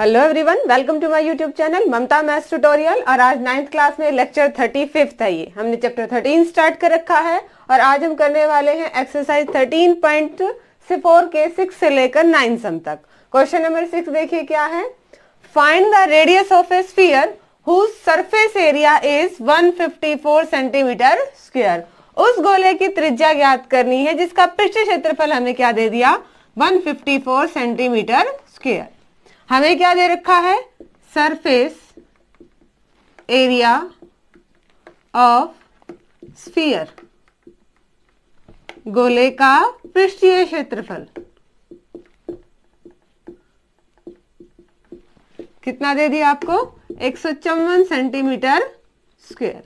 hello everyone welcome to my YouTube channel Mamta maths tutorial और आज ninth class में lecture thirty fifth है ये हमने चैप्टर थर्टीन स्टार्ट कर रखा है और आज हम करने वाले हैं एक्सरसाइज थर्टीन पॉइंट से फोर के सिक्स से लेकर नाइन सम तक क्वेश्चन नंबर सिक्स देखिए क्या है find the radius of a sphere whose surface area is one centimetre square उस गोले की त्रिज्या ज्ञात करनी है जिसका पृष्ठ क्षेत्रफल हमें क्या दे दिया 154 सेंटीमीटर स्क्वेयर हमें क्या दे रखा है सरफेस एरिया ऑफ स्फीयर गोले का पृष्ठीय क्षेत्रफल कितना दे दिया आपको एक सेंटीमीटर स्क्वायर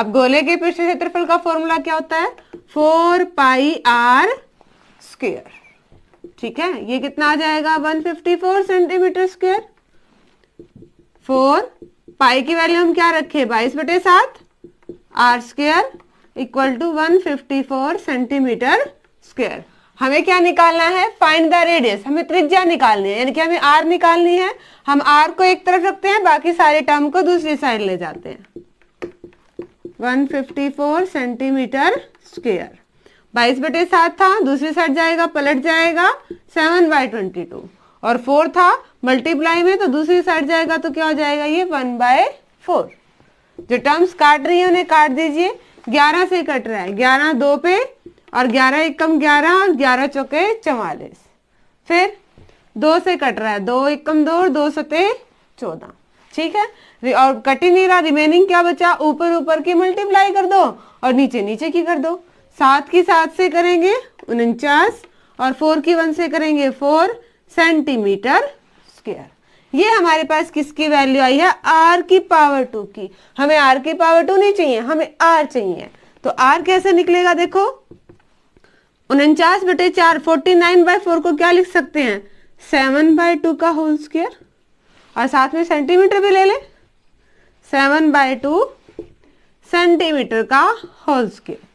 अब गोले के पृष्ठ क्षेत्रफल का फॉर्मूला क्या होता है फोर पाई आर स्क्वायर ठीक है ये कितना आ जाएगा 154 सेंटीमीटर स्क्वायर फोर पाई की वैल्यू हम क्या रखे बाईस बटे सात R square equal to 154 centimetre square हमें क्या निकालना है फाइंड द रेडियस हमें त्रिज्या निकालनी है यानी कि हमें आर निकालनी है हम आर को एक तरफ रखते हैं बाकी सारे टर्म को दूसरी साइड ले जाते हैं 154 सेंटीमीटर स्क्वेयर बाईस बटे सात था दूसरी साइड जाएगा पलट जाएगा सेवन बाय ट्वेंटी टू और फोर था मल्टीप्लाई में तो दूसरी साइड जाएगा तो क्या हो जाएगा ये वन बाय फोर जो टर्म्स काट रही है उन्हें काट दीजिए ग्यारह से कट रहा है ग्यारह दो पे और ग्यारह एक कम ग्यारह और ग्यारह चौके चवालीस फिर दो से कट रहा है दो एक कम दो और दो सते चौदह ठीक है और कट ही नहीं रहा रिमेनिंग क्या बचा ऊपर ऊपर की मल्टीप्लाई कर दो और नीचे नीचे की कर दो सात की सात से करेंगे उनचास और फोर की वन से करेंगे फोर सेंटीमीटर स्क्वायर ये हमारे पास किसकी वैल्यू आई है आर की पावर टू की हमें आर की पावर टू नहीं चाहिए हमें आर चाहिए तो आर कैसे निकलेगा देखो उनचास बटे चार फोर्टी नाइन बाय फोर को क्या लिख सकते हैं सेवन बाय टू का होल स्क्वायर और साथ में सेंटीमीटर भी ले ले सेवन बाय टू सेंटीमीटर का होल स्क्वायर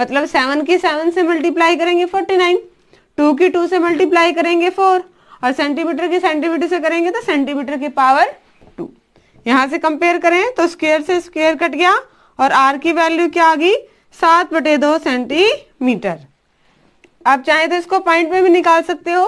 मतलब सेवन की सेवन से मल्टीप्लाई करेंगे फोर्टी नाइन टू की टू से मल्टीप्लाई करेंगे फोर और सेंटीमीटर की सेंटीमीटर से करेंगे तो सेंटीमीटर की पावर टू यहां से कंपेयर करें तो स्क्वेयर से स्क्वेयर कट गया और आर की वैल्यू क्या आ गई सात बटे दो सेंटीमीटर आप चाहे तो इसको पॉइंट में भी निकाल सकते हो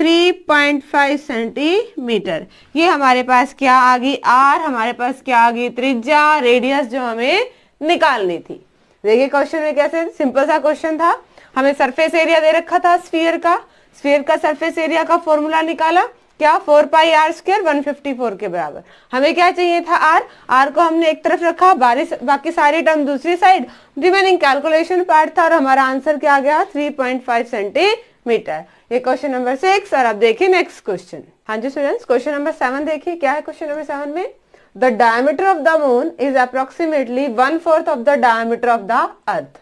3.5 सेंटीमीटर ये हमारे पास क्या आ गई आर हमारे पास क्या आ गई त्रिज्या रेडियस जो हमें निकालनी थी देखिए क्वेश्चन में कैसे सिंपल सा क्वेश्चन था हमें सरफेस एरिया दे रखा था स्फीयर का स्फीयर का सरफेस एरिया का फॉर्मूला निकाला क्या four pi r square one fifty four के बराबर हमें क्या चाहिए था आर आर को हमने एक तरफ रखा बारिश बाकी सारे टर्म दूसरी साइड रिमेनिंग कैलकुलेशन पार्ट था और हमारा आंसर क्या आ गया थ्री पॉइंट फाइव सेंटीमीटर ये क्वेश्चन नंबर सिक्स और अब देखिए नेक्स्ट क्वेश्चन हाँ जी स्टूडेंट्स क्वेश्चन नंबर सेवन देखिए क्या है क्वेश्चन नंबर सेवन में the diameter of the moon is approximately one fourth of the diameter of the earth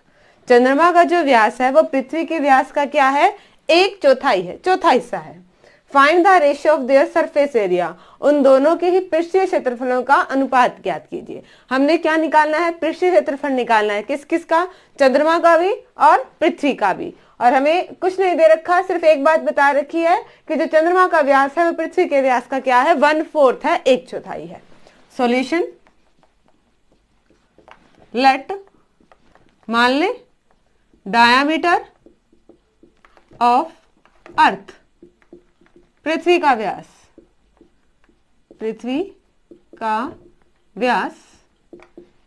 चंद्रमा का जो व्यास है वो पृथ्वी के व्यास का क्या है एक चौथाई है चौथा हिस्सा है find the ratio of their surface area उन दोनों के ही पृष्ठीय क्षेत्रफलों का अनुपात ज्ञात कीजिए हमने क्या निकालना है पृष्ठीय क्षेत्रफल निकालना है किस किस का चंद्रमा का भी और पृथ्वी का भी और हमें कुछ नहीं दे रखा सिर्फ एक बात बता रखी है कि जो चंद्रमा का व्यास है वो पृथ्वी के व्यास का क्या है वन फोर्थ है एक चौथाई है सॉल्यूशन लेट मान ले डायामीटर ऑफ अर्थ पृथ्वी का व्यास पृथ्वी का व्यास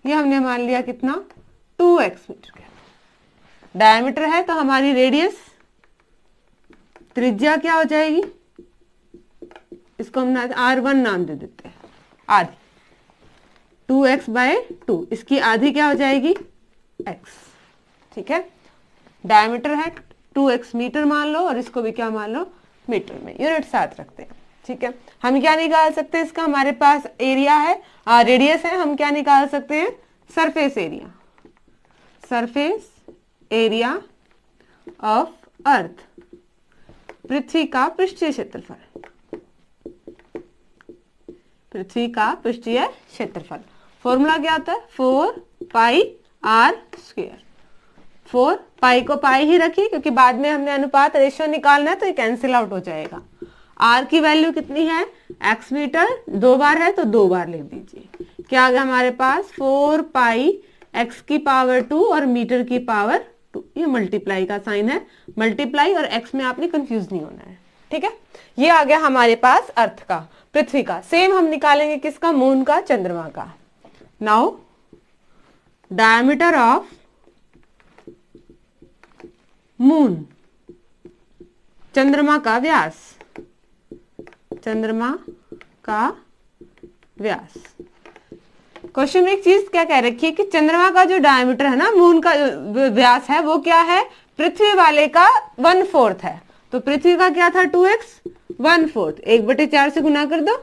ये हमने मान लिया कितना 2x मीटर डायामीटर है तो हमारी रेडियस त्रिज्या क्या हो जाएगी इसको हम आर वन नाम दे देते हैं आधी टू एक्स बाय टू इसकी आधी क्या हो जाएगी एक्स ठीक है डायमीटर है टू एक्स मीटर मान लो और इसको भी क्या मान लो मीटर में यूनिट साथ रखते हैं ठीक है हम क्या निकाल सकते हैं इसका हमारे पास एरिया है आ, रेडियस है हम क्या निकाल सकते हैं surface area surface area of earth पृथ्वी का पृष्ठीय क्षेत्रफल पृथ्वी का पृष्ठीय क्षेत्रफल फॉर्मूला क्या होता है four pi r square four pi को पाई ही रखिए क्योंकि बाद में हमने अनुपात रेशियो निकालना है तो ये कैंसिल आउट हो जाएगा आर की वैल्यू कितनी है एक्स मीटर दो बार है तो दो बार लिख दीजिए क्या आ गया हमारे पास फोर पाई एक्स की पावर टू और मीटर की पावर टू ये मल्टीप्लाई का साइन है मल्टीप्लाई और एक्स में आपने कंफ्यूज नहीं होना है ठीक है ये आ गया हमारे पास अर्थ का पृथ्वी का सेम हम निकालेंगे किसका मून का चंद्रमा का Now, diameter of moon, चंद्रमा का व्यास चंद्रमा का व्यास क्वेश्चन में एक चीज क्या कह रखी है कि चंद्रमा का जो डायमीटर है ना मून का व्यास है वो क्या है पृथ्वी वाले का वन फोर्थ है तो पृथ्वी का क्या था टू एक्स वन फोर्थ एक बटे चार से गुना कर दो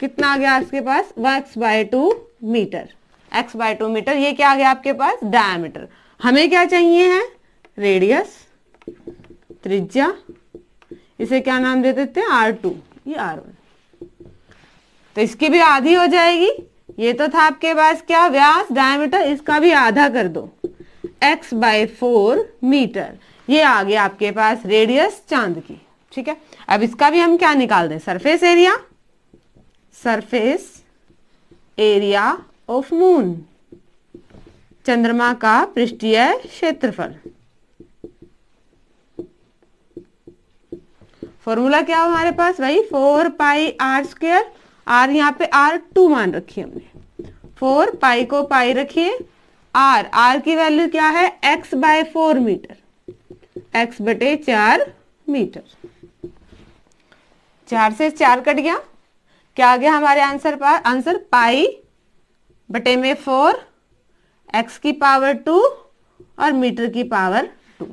कितना आ गया आपके पास x by two metre x by two metre ये क्या आ गया आपके पास डायमीटर हमें क्या चाहिए है रेडियस त्रिज्या इसे क्या नाम दे देते हैं आर टू ये आर वन तो इसकी भी आधी हो जाएगी ये तो था आपके पास क्या व्यास डायमीटर इसका भी आधा कर दो x बाय फोर मीटर ये आ गया आपके पास रेडियस चांद की ठीक है अब इसका भी हम क्या निकाल दें surface area surface area of moon चंद्रमा का पृष्ठीय क्षेत्रफल फॉर्मूला क्या हो हमारे पास भाई four pi r square r यहाँ पे आर टू मान रखी हमने फोर पाई को पाई रखिए आर आर की वैल्यू क्या है x by four metre x बटे चार मीटर चार से चार कट गया क्या आ गया हमारे आंसर पर आंसर पाई बटे में फोर एक्स की पावर टू और मीटर की पावर टू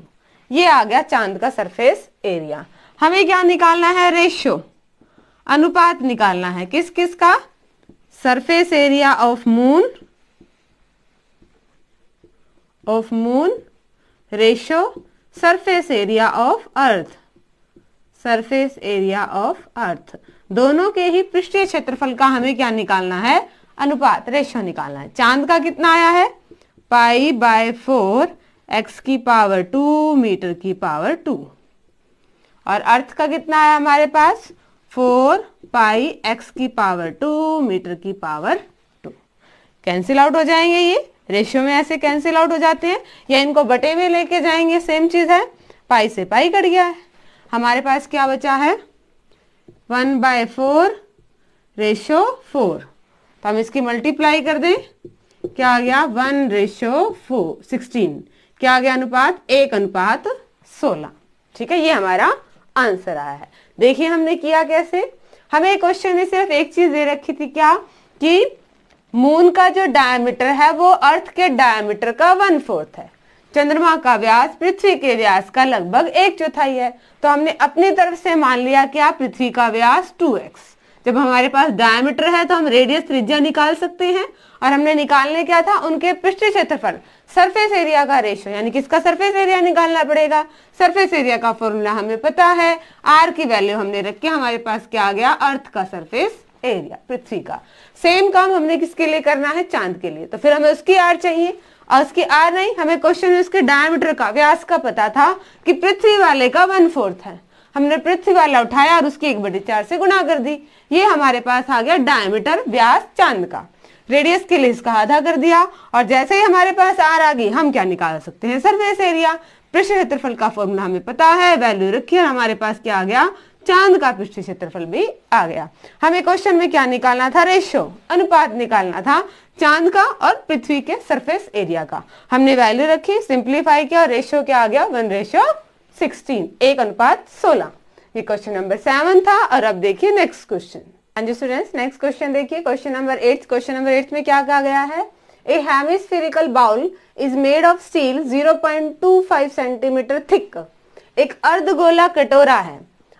ये आ गया चांद का सरफेस एरिया हमें क्या निकालना है रेशियो अनुपात निकालना है किस किस का surface area of moon of moon ratio surface area of earth surface area of earth दोनों के ही पृष्ठीय क्षेत्रफल का हमें क्या निकालना है अनुपात रेशो निकालना है चांद का कितना आया है पाई बाय फोर एक्स की पावर टू मीटर की पावर टू और अर्थ का कितना आया हमारे पास फोर पाई एक्स की पावर टू मीटर की पावर टू कैंसिल आउट हो जाएंगे ये रेशियो में ऐसे कैंसिल आउट हो जाते हैं या इनको बटे में लेके जाएंगे सेम चीज है पाई से पाई कट गया है हमारे पास क्या बचा है one by four ratio four तो हम इसकी मल्टीप्लाई कर दें क्या आ गया वन रेशो फोर सिक्सटीन क्या आ गया अनुपात एक अनुपात सोलह ठीक है ये हमारा आंसर आया है देखिए हमने किया कैसे हमें क्वेश्चन में सिर्फ एक चीज दे रखी थी क्या कि मून का जो डायमीटर है वो अर्थ के डायमीटर का वन फोर्थ है चंद्रमा का व्यास पृथ्वी के व्यास का लगभग एक चौथाई है तो हमने अपनी तरफ से मान लिया कि आप पृथ्वी का व्यास 2x जब हमारे पास डायमीटर है तो हम रेडियस त्रिज्या निकाल सकते हैं और हमने निकालने क्या था उनके पृष्ठ क्षेत्रफल सरफेस एरिया का रेशो यानी कि इसका सरफेस एरिया निकालना पड़ेगा सरफेस एरिया का फॉर्मूला हमें पता है आर की वैल्यू हमने रखी हमारे पास क्या आ गया अर्थ का सरफेस एरिया पृथ्वी का सेम काम हमने किसके लिए करना है चांद के लिए तो फिर हमें उसकी आर चाहिए और उसकी आर नहीं हमें क्वेश्चन में उसके डायमीटर का व्यास का पता था कि पृथ्वी वाले का वन फोर्थ है हमने पृथ्वी वाला उठाया और उसकी एक बड़ी चार से गुणा कर दी ये हमारे पास आ गया डायमीटर व्यास चांद का रेडियस के लिए इसका आधा कर दिया और जैसे ही हमारे पास आर आ गई हम क्या निकाल सकते हैं सरफेस एरिया पृष्ठ क्षेत्रफल का फॉर्मूला हमें पता है वैल्यू रखिए हमारे पास क्या आ गया चांद का पृष्ठ क्षेत्रफल भी आ गया हमें क्वेश्चन में क्या निकालना था रेशो अनुपात निकालना था चांद का और पृथ्वी के सरफेस एरिया का हमने वैल्यू रखी सिंप्लीफाई किया और रेशो क्या आ गया वन रेशो सिक्सटीन एक अनुपात सोलह ये क्वेश्चन नंबर सेवन था और अब देखिए next question students next question देखिए question number eight question number eight में क्या कहा गया है A hemispherical bowl is made of steel 0.25 centimetre thick एक अर्ध गोला कटोरा है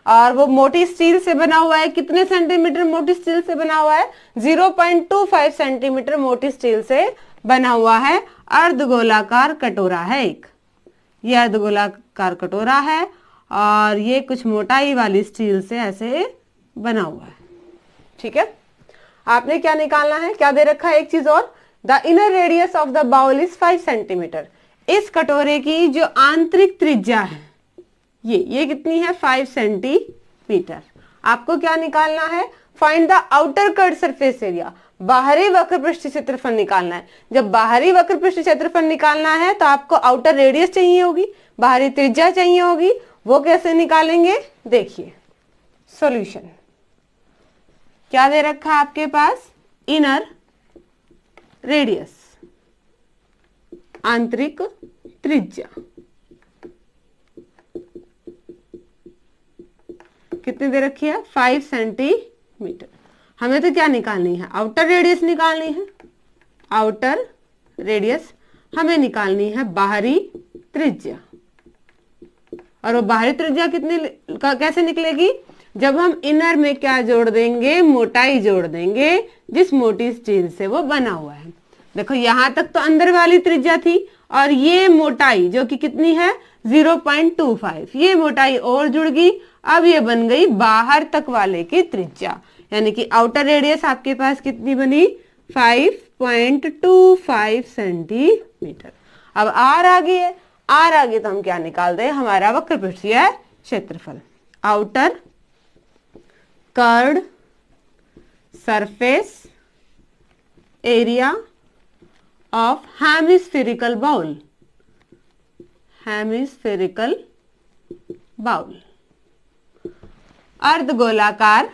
और वो मोटी स्टील से बना हुआ है कितने सेंटीमीटर मोटी स्टील से बना हुआ है 0.25 सेंटीमीटर मोटी स्टील से बना हुआ है अर्ध गोलाकार कटोरा है एक ये अर्ध गोलाकार कटोरा है और ये कुछ मोटाई वाली स्टील से ऐसे बना हुआ है ठीक है आपने क्या निकालना है क्या दे रखा है एक चीज और the inner radius of the bowl is five centimetre इस कटोरे की जो आंतरिक त्रिज्या है ये ये कितनी है फाइव सेंटीमीटर आपको क्या निकालना है find the outer curved surface area बाहरी वक्र पृष्ठ क्षेत्रफल निकालना है जब बाहरी वक्र पृष्ठ क्षेत्रफल निकालना है तो आपको आउटर रेडियस चाहिए होगी बाहरी त्रिज्या चाहिए होगी वो कैसे निकालेंगे देखिए सॉल्यूशन क्या दे रखा है आपके पास इनर रेडियस आंतरिक त्रिज्या कितनी दे रखी है फाइव सेंटीमीटर हमें तो क्या निकालनी है आउटर रेडियस निकालनी है आउटर रेडियस हमें निकालनी है बाहरी त्रिज्या और वो बाहरी त्रिज्या कितनी कैसे निकलेगी जब हम इनर में क्या जोड़ देंगे मोटाई जोड़ देंगे जिस मोटी चीज से वो बना हुआ है देखो यहां तक तो अंदर वाली त्रिज्या थी और ये मोटाई जो कि कितनी है 0.25 ये मोटाई और जुड़ गई अब ये बन गई बाहर तक वाले की त्रिज्या यानी कि आउटर रेडियस आपके पास कितनी बनी 5.25 सेंटीमीटर अब आर आ गई है आर आ गई तो हम क्या निकाल दें हमारा वक्र पृष्ठीय क्षेत्रफल outer curved surface area of hemispherical bowl hemispherical bowl अर्ध गोलाकार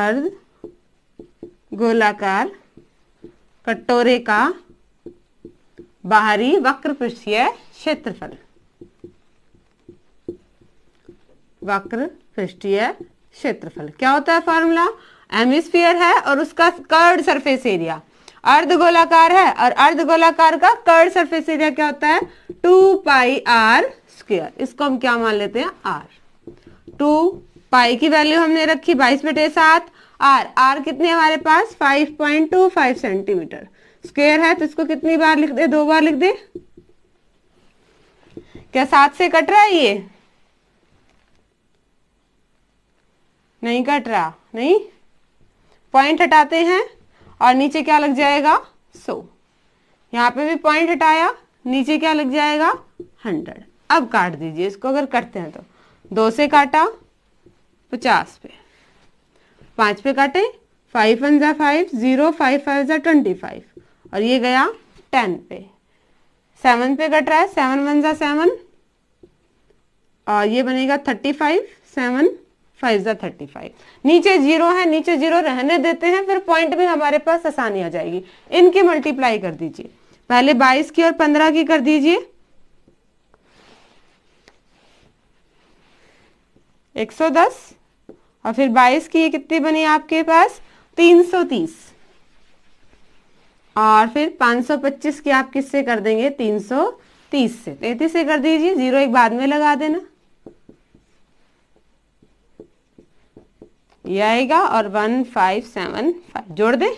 अर्ध गोलाकार कटोरे का बाहरी वक्र पृष्ठीय क्षेत्रफल वक्र पृष्ठीय क्षेत्रफल क्या होता है फॉर्मूला हेमिस्फीयर है और उसका कर्ड सरफेस एरिया अर्ध गोलाकार है और अर्ध गोलाकार का कर्ड सरफेस एरिया क्या होता है टू पाई आर स्क्र इसको हम क्या मान लेते हैं आर टू पाई की वैल्यू हमने रखी बाईस बटे सात आर आर कितने हमारे पास five point two five centimetre square है तो इसको कितनी बार लिख दे दो बार लिख दे क्या सात से कट रहा है ये नहीं कट रहा नहीं पॉइंट हटाते हैं और नीचे क्या लग जाएगा सो यहाँ पे भी पॉइंट हटाया नीचे क्या लग जाएगा हंड्रेड अब काट दीजिए इसको अगर कटते हैं तो दो से काटा पचास पे पांच पे काटे फाइव वन ज़ा फाइव ज़ीरो फाइव फाइव ज़ा ट्वेंटी फाइव और ये गया टेन पे सेवन पे कट रहा है सेवन वन ज़ा सेवन और ये बनेगा थर्टी फाइव सेवन फाइव ज़ा थर्टी फाइव नीचे जीरो है नीचे जीरो रहने देते हैं फिर पॉइंट में हमारे पास आसानी आ जाएगी इनकी मल्टीप्लाई कर दीजिए पहले बाईस की और पंद्रह की कर दीजिए 110 और फिर 22 की ये कितनी बनी आपके पास 330 और फिर 525 की आप किससे कर देंगे 330 से तैतीस से कर दीजिए जीरो एक बाद में लगा देना ये आएगा और वन फाइव सेवन फाइव जोड़ दे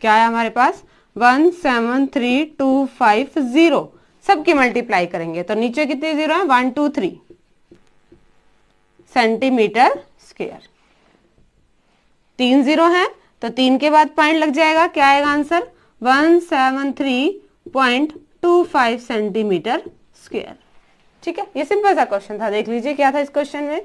क्या है हमारे पास one seven three two five zero सबकी मल्टीप्लाई करेंगे तो नीचे कितने जीरो है one two three centimetre square तीन जीरो है तो तीन के बाद पॉइंट लग जाएगा क्या आएगा answer one seven three point two five centimetre square ठीक है ये सिंपल सा क्वेश्चन था देख लीजिए क्या था इस क्वेश्चन में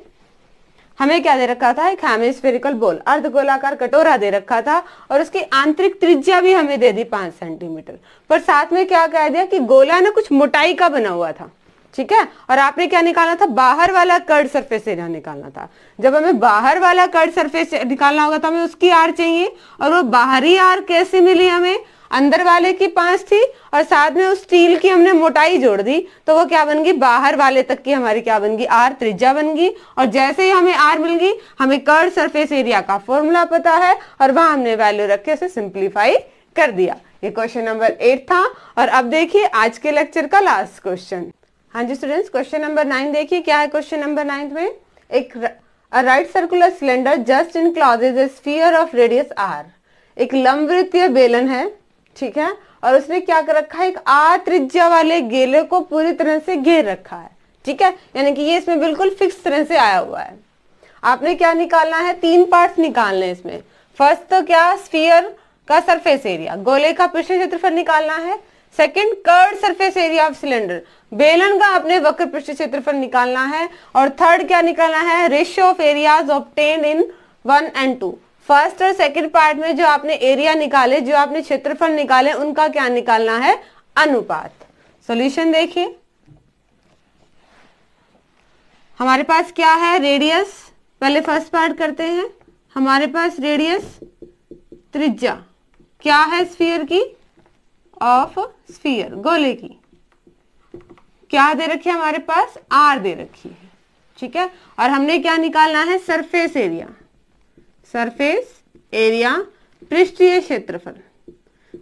हमें क्या दे रखा था एक हेमिस्फेरिकल बोल अर्ध गोलाकार कटोरा दे रखा था और उसकी आंतरिक त्रिज्या भी हमें दे दी पांच सेंटीमीटर पर साथ में क्या कह दिया कि गोला ना कुछ मोटाई का बना हुआ था ठीक है और आपने क्या निकालना था बाहर वाला कर्ड सरफेस एरिया निकालना था जब हमें बाहर वाला कर्ड सरफेस निकालना होगा तो हमें उसकी आर चाहिए और वो बाहरी आर कैसे मिली हमें अंदर वाले की पांच थी और साथ में उस स्टील की हमने मोटाई जोड़ दी तो वो क्या बन गई बाहर वाले तक की हमारी क्या बन गई आर त्रिज्या बन गई और जैसे ही हमें आर मिल गई हमें कर्ड सरफेस एरिया का फॉर्मूला पता है और वहां हमने वैल्यू रख के उसे सिंप्लीफाई कर दिया ये क्वेश्चन नंबर एट था और अब देखिए आज के लेक्चर का लास्ट क्वेश्चन हाँ जी स्टूडेंट्स क्वेश्चन नंबर नाइन देखिए क्या है क्वेश्चन नंबर नाइन्थ में एक right circular cylinder just encloses a sphere of radius r एक लंबवृत्तीय बेलन है ठीक है और उसने क्या कर रखा है एक आ त्रिज्या वाले गेले को पूरी तरह से घेर रखा है ठीक है यानी कि ये इसमें बिल्कुल फिक्स तरह से आया हुआ है आपने क्या निकालना है तीन पार्ट निकालने हैं इसमें फर्स्ट तो क्या स्फीयर का सरफेस एरिया गोले का पृष्ठ क्षेत्रफल निकालना है second curved surface area of cylinder बेलन का अपने वक्र पृष्ठ क्षेत्रफल निकालना है और थर्ड क्या निकालना है ratio of areas obtained in one and two first और सेकंड पार्ट में जो आपने एरिया निकाले जो आपने क्षेत्रफल निकाले उनका क्या निकालना है अनुपात सॉल्यूशन देखिए हमारे पास क्या है रेडियस पहले फर्स्ट पार्ट करते हैं हमारे पास रेडियस त्रिज्या क्या है स्फीयर की ऑफ स्फीयर गोले की क्या दे रखी है हमारे पास आर दे रखी है ठीक है और हमने क्या निकालना है सरफेस एरिया सरफेस एरिया पृष्ठीय क्षेत्रफल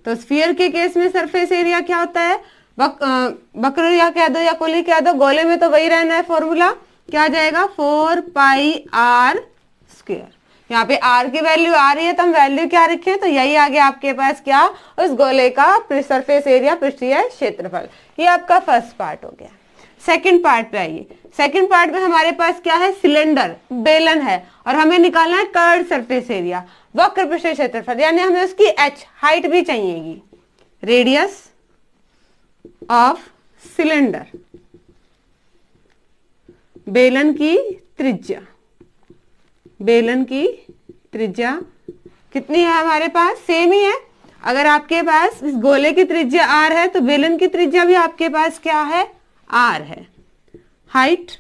तो स्फीयर के केस में सरफेस एरिया क्या होता है बक, आ, या कह दो या कोली कह दो गोले में तो वही रहना है फॉर्मूला क्या आ जाएगा फोर पाई आर स्क्वेयर यहाँ पे आर की वैल्यू आ रही है तो हम वैल्यू क्या रखे तो यही आ गया आपके पास क्या उस गोले का सरफेस एरिया पृष्ठीय क्षेत्रफल ये आपका फर्स्ट पार्ट हो गया सेकंड पार्ट पे आइए सेकंड पार्ट में हमारे पास क्या है सिलेंडर बेलन है और हमें निकालना है कर्ड सरफेस एरिया वक्र पृष्ठ क्षेत्रफल यानी हमें उसकी एच हाइट भी चाहिएगी रेडियस ऑफ सिलेंडर बेलन की त्रिज्या बेलन की त्रिज्या कितनी है हमारे पास सेम ही है अगर आपके पास इस गोले की त्रिज्या आर है तो बेलन की त्रिज्या भी आपके पास क्या है आर है हाइट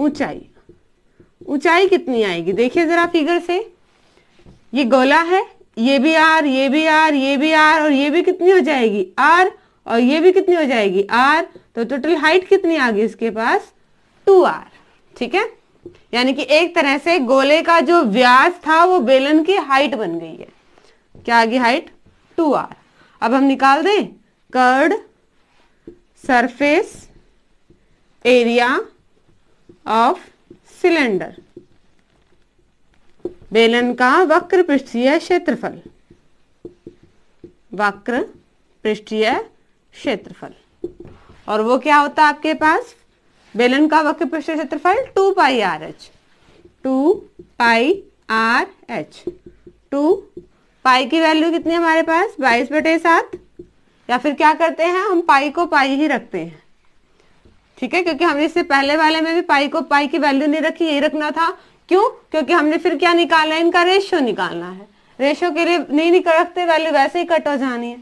ऊंचाई ऊंचाई कितनी आएगी देखिए जरा फिगर से ये गोला है ये भी आर ये भी आर ये भी आर और ये भी कितनी हो जाएगी आर और ये भी कितनी हो जाएगी आर तो टोटल हाइट कितनी आ गई इसके पास टू आर ठीक है यानी कि एक तरह से गोले का जो व्यास था वो बेलन की हाइट बन गई है क्या आ गई हाइट टू आर अब हम निकाल दें curved surface area of cylinder बेलन का वक्र पृष्ठीय क्षेत्रफल वक्र पृष्ठीय क्षेत्रफल और वो क्या होता है आपके पास बेलन का वक्र पृष्ठीय क्षेत्रफल two pi r h two pi r h two pi की वैल्यू कितनी हमारे पास बाईस बटे सात या फिर क्या करते हैं हम पाई को पाई ही रखते हैं ठीक है क्योंकि हमने इससे पहले वाले में भी पाई को पाई की वैल्यू नहीं रखी यही रखना था क्यों क्योंकि हमने फिर क्या निकालना है इनका रेशियो निकालना है रेशियो के लिए नहीं निकल रखते वैल्यू वैसे ही कट हो जानी है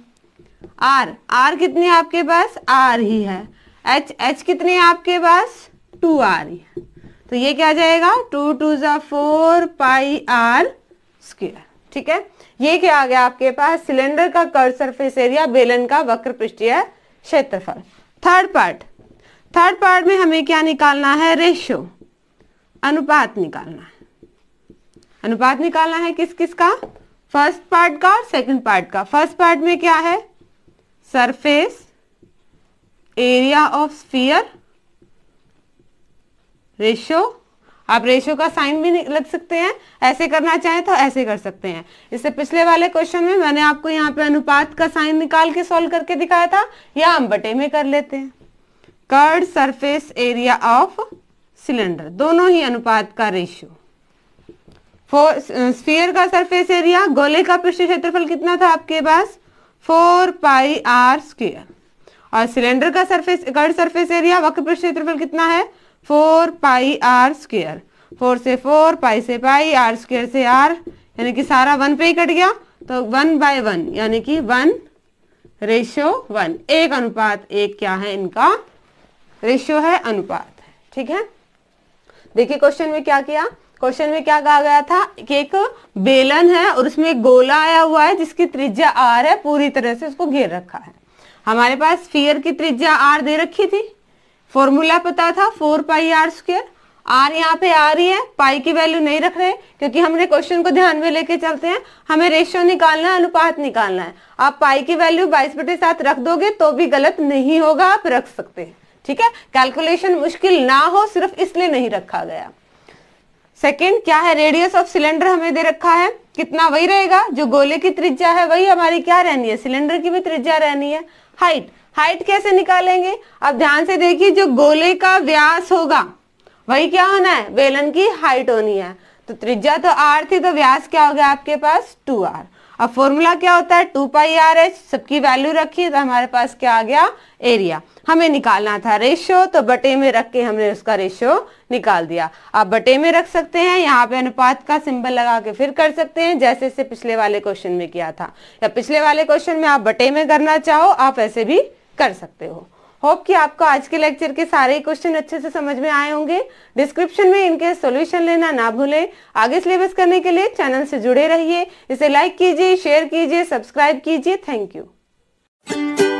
आर आर कितनी आपके पास आर ही है एच एच कितने आपके पास टू आर ही है तो ये क्या जाएगा टू टू जा फोर पाई आर स्क्र ठीक है ये क्या आ गया आपके पास सिलेंडर का कर सरफेस एरिया बेलन का वक्र पृष्ठीय क्षेत्रफल थर्ड पार्ट थर्ड पार्ट में हमें क्या निकालना है रेशियो अनुपात निकालना है अनुपात निकालना है किस किस का फर्स्ट पार्ट का और सेकंड पार्ट का फर्स्ट पार्ट में क्या है surface area of sphere ratio आप रेशो का साइन भी लग सकते हैं ऐसे करना चाहे तो ऐसे कर सकते हैं इससे पिछले वाले क्वेश्चन में मैंने आपको यहाँ पे अनुपात का साइन निकाल के सॉल्व करके दिखाया था या हम बटे में कर लेते हैं curved surface area of cylinder दोनों ही अनुपात का रेशियो फोर स्फीयर का सरफेस एरिया गोले का पृष्ठ क्षेत्रफल कितना था आपके पास फोर पाई आर स्क्र और सिलेंडर का सरफेस कर्ड सरफेस एरिया वक्र पृष्ठ क्षेत्रफल कितना है four pi r square four से फोर पाई से पाई आर स्क्र से आर यानी कि सारा वन पे ही कट गया तो वन बाय वन यानी कि वन रेशियो वन एक अनुपात एक क्या है इनका रेशियो है अनुपात है ठीक है देखिए क्वेश्चन में क्या किया क्वेश्चन में क्या कहा गया था कि एक बेलन है और उसमें एक गोला आया हुआ है जिसकी त्रिज्या आर है पूरी तरह से उसको घेर रखा है हमारे पास फियर की त्रिज्या आर दे रखी थी फॉर्मूला पता था four pi r square r यहाँ पे आ रही है पाई की वैल्यू नहीं रख रहे क्योंकि हमने क्वेश्चन को ध्यान में लेके चलते हैं हमें रेशियो निकालना है अनुपात निकालना है आप पाई की वैल्यू बाईस बटे सात रख दोगे तो भी गलत नहीं होगा आप रख सकते हैं ठीक है कैलकुलेशन मुश्किल ना हो सिर्फ इसलिए नहीं रखा गया सेकेंड क्या है रेडियस ऑफ सिलेंडर हमें दे रखा है कितना वही रहेगा जो गोले की त्रिज्या है वही हमारी क्या रहनी है सिलेंडर की भी त्रिज्या रहनी है हाइट हाइट कैसे निकालेंगे अब ध्यान से देखिए जो गोले का व्यास होगा वही क्या होना है बेलन की हाइट होनी है तो त्रिज्या तो आर थी तो व्यास क्या हो गया आपके पास टू आर अब फॉर्मूला क्या होता है टू पाई आर एच सबकी वैल्यू रखी तो हमारे पास क्या आ गया एरिया हमें निकालना था रेशियो तो बटे में रख के हमने उसका रेशियो निकाल दिया आप बटे में रख सकते हैं यहाँ पे अनुपात का सिंबल लगा के फिर कर सकते हैं जैसे से पिछले वाले क्वेश्चन में किया था या पिछले वाले क्वेश्चन में आप बटे में करना चाहो आप ऐसे भी कर सकते हो होप कि आपको आज के लेक्चर के सारे क्वेश्चन अच्छे से समझ में आए होंगे डिस्क्रिप्शन में इनके सॉल्यूशन लेना ना भूलें आगे सिलेबस करने के लिए चैनल से जुड़े रहिए इसे लाइक कीजिए शेयर कीजिए सब्सक्राइब कीजिए थैंक यू